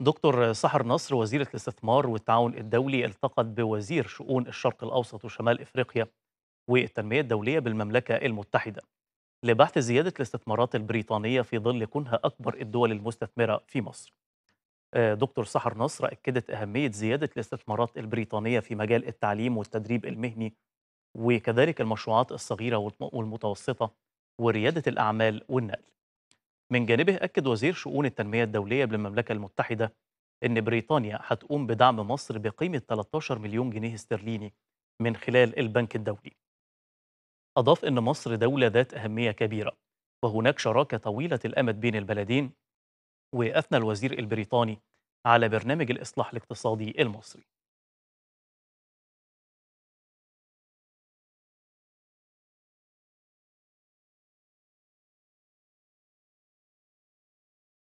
دكتور سحر نصر وزيرة الاستثمار والتعاون الدولي التقت بوزير شؤون الشرق الأوسط وشمال إفريقيا والتنمية الدولية بالمملكة المتحدة لبحث زيادة الاستثمارات البريطانية في ظل كونها أكبر الدول المستثمرة في مصر آه، دكتور سحر نصر أكدت أهمية زيادة الاستثمارات البريطانية في مجال التعليم والتدريب المهني وكذلك المشروعات الصغيرة والمتوسطة وريادة الأعمال والنقل من جانبه أكد وزير شؤون التنمية الدولية بالمملكة المتحدة أن بريطانيا هتقوم بدعم مصر بقيمة 13 مليون جنيه استرليني من خلال البنك الدولي. أضاف أن مصر دولة ذات أهمية كبيرة وهناك شراكة طويلة الأمد بين البلدين وأثنى الوزير البريطاني على برنامج الإصلاح الاقتصادي المصري.